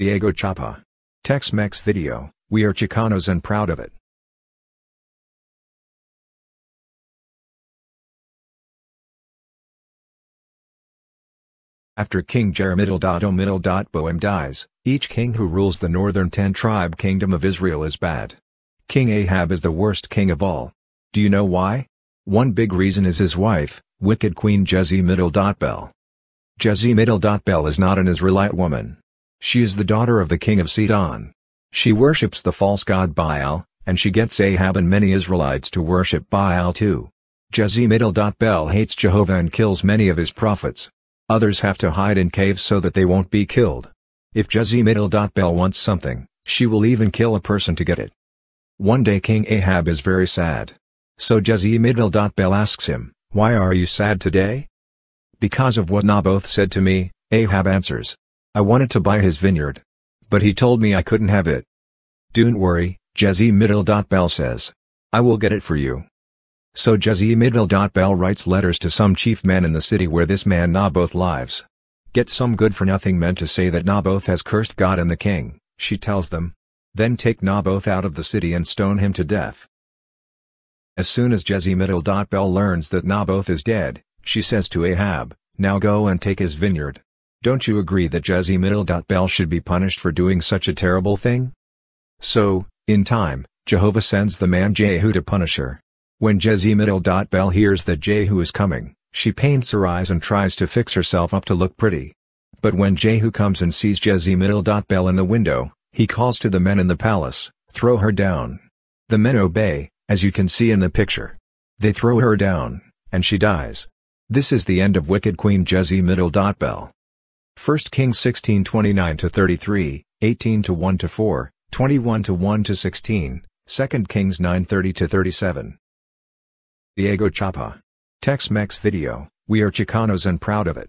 Diego Chapa. Tex-Mex video, we are Chicanos and proud of it. After King Jeremiddle.O.Middle.Boem dies, each king who rules the northern ten-tribe kingdom of Israel is bad. King Ahab is the worst king of all. Do you know why? One big reason is his wife, wicked Queen Jezebel. Jezebel is not an Israelite woman. She is the daughter of the king of Sidon. She worships the false god Baal, and she gets Ahab and many Israelites to worship Baal too. Jezebel.Bel hates Jehovah and kills many of his prophets. Others have to hide in caves so that they won't be killed. If Jezebel.Bel wants something, she will even kill a person to get it. One day King Ahab is very sad. So Jezebel.Bel asks him, Why are you sad today? Because of what Naboth said to me, Ahab answers. I wanted to buy his vineyard. But he told me I couldn't have it. Don't worry, Jesse Middle.Bell says. I will get it for you. So Jesse Middle.Bell writes letters to some chief man in the city where this man Naboth lives. Get some good-for-nothing men to say that Naboth has cursed God and the king, she tells them. Then take Naboth out of the city and stone him to death. As soon as Jesse Middle.Bell learns that Naboth is dead, she says to Ahab, Now go and take his vineyard. Don't you agree that Jesse Middle.Bell should be punished for doing such a terrible thing? So, in time, Jehovah sends the man Jehu to punish her. When Jesse Middle.Bell hears that Jehu is coming, she paints her eyes and tries to fix herself up to look pretty. But when Jehu comes and sees Jesse Middle.Bell in the window, he calls to the men in the palace, throw her down. The men obey, as you can see in the picture. They throw her down, and she dies. This is the end of Wicked Queen Jezzy Middle. 1 Kings 16 29 to 33, 18 to 1 to 4, 21 to 1 to 16, 2 Kings 9 30 to 37. Diego Chapa. Tex-Mex video, we are Chicanos and proud of it.